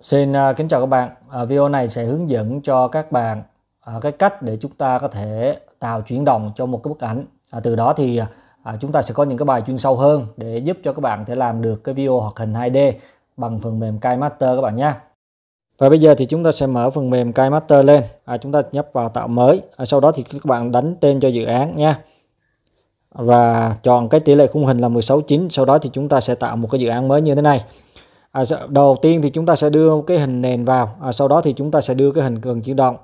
Xin à, kính chào các bạn. À, video này sẽ hướng dẫn cho các bạn à, cái cách để chúng ta có thể tạo chuyển động cho một cái bức ảnh. À, từ đó thì à, chúng ta sẽ có những cái bài chuyên sâu hơn để giúp cho các bạn thể làm được cái video hoặc hình 2D bằng phần mềm KiMaster các bạn nhé. Và bây giờ thì chúng ta sẽ mở phần mềm KiMaster lên. À, chúng ta nhấp vào tạo mới. À, sau đó thì các bạn đánh tên cho dự án nha. Và chọn cái tỷ lệ khung hình là 16:9. Sau đó thì chúng ta sẽ tạo một cái dự án mới như thế này à, đầu tiên thì chúng ta sẽ đưa cái hình nền vào à, sau đó thì chúng ta sẽ đưa cái hình cường chuyển động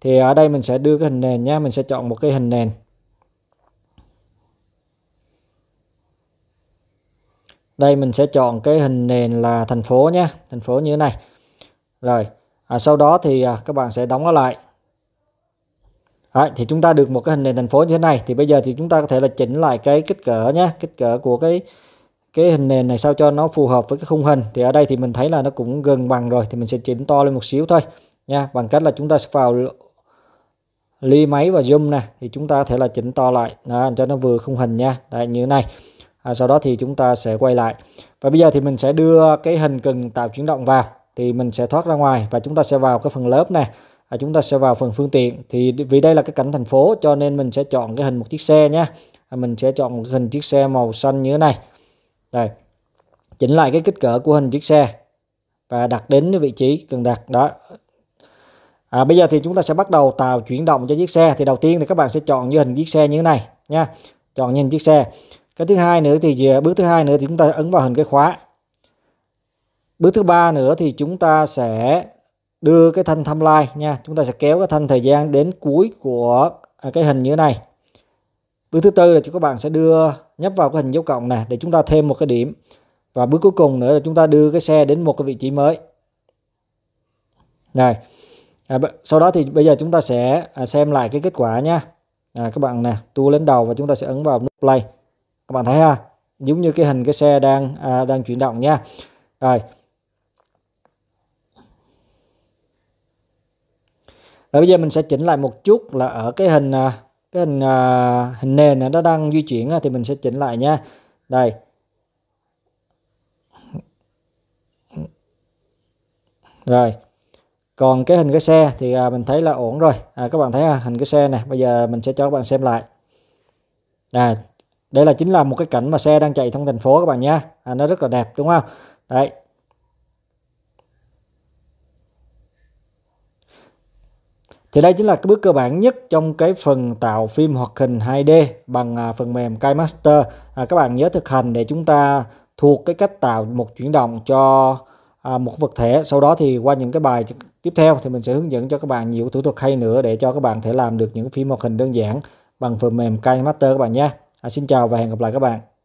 thì ở đây mình sẽ đưa cái hình nền nhé mình sẽ chọn một cái hình nền đây mình sẽ chọn cái hình nền là thành phố nhé thành phố như thế này rồi à, sau đó thì à, các bạn sẽ đóng nó lại Đấy, thì chúng ta được một cái hình nền thành phố như thế này thì bây giờ thì chúng ta có thể là chỉnh lại cái kích cỡ nhé kích cỡ của cái cái hình nền này sao cho nó phù hợp với cái khung hình thì ở đây thì mình thấy là nó cũng gần bằng rồi thì mình sẽ chỉnh to lên một xíu thôi nha bằng cách là chúng ta sẽ vào ly máy và zoom nè thì chúng ta có thể là chỉnh to lại đó, cho nó vừa khung hình nha Đấy, như thế này à, sau đó thì chúng ta sẽ quay lại và bây giờ thì mình sẽ đưa cái hình cần tạo chuyển động vào thì mình sẽ thoát ra ngoài và chúng ta sẽ vào cái phần lớp này à, chúng ta sẽ vào phần phương tiện thì vì đây là cái cảnh thành phố cho nên mình sẽ chọn cái hình một chiếc xe nha à, mình sẽ chọn hình chiếc xe màu xanh như thế này đây chỉnh lại cái kích cỡ của hình chiếc xe và đặt đến vị trí cần đặt đó à, bây giờ thì chúng ta sẽ bắt đầu tạo chuyển động cho chiếc xe thì đầu tiên thì các bạn sẽ chọn như hình chiếc xe như thế này nha chọn nhìn chiếc xe cái thứ hai nữa thì bước thứ hai nữa thì chúng ta ấn vào hình cái khóa bước thứ ba nữa thì chúng ta sẽ đưa cái thanh tham nha chúng ta sẽ kéo cái thanh thời gian đến cuối của à, cái hình như thế này Bước thứ tư là các bạn sẽ đưa nhấp vào cái hình dấu cộng này để chúng ta thêm một cái điểm. Và bước cuối cùng nữa là chúng ta đưa cái xe đến một cái vị trí mới. này À, sau đó thì bây giờ chúng ta sẽ à, xem lại cái kết quả nha. À, các bạn nè, tua lên đầu và chúng ta sẽ ấn vào nút play. Các bạn thấy ha, giống như cái hình cái xe đang à, đang chuyển động nha. Rồi. Rồi bây giờ mình sẽ chỉnh lại một chút là ở cái hình à, cái hình uh, hình nền nó đang di chuyển thì mình sẽ chỉnh lại nha đây rồi còn cái hình cái xe thì à, mình thấy là ổn rồi à, các bạn thấy à, hình cái xe này bây giờ mình sẽ cho các bạn xem lại à đây là chính là một cái cảnh mà xe đang chạy trong thành phố các bạn nhé à, nó rất là đẹp đúng không đấy Thì đây chính là cái bước cơ bản nhất trong cái phần tạo phim hoạt hình 2D bằng à, phần mềm KiMaster. À, các bạn nhớ thực hành để chúng ta thuộc cái cách tạo một chuyển động cho à, một vật thể. Sau đó thì qua những cái bài tiếp theo thì mình sẽ hướng dẫn cho các bạn nhiều thủ thuật hay nữa để cho các bạn thể làm được những phim hoạt hình đơn giản bằng phần mềm KiMaster các bạn nhé. À, xin chào và hẹn gặp lại các bạn.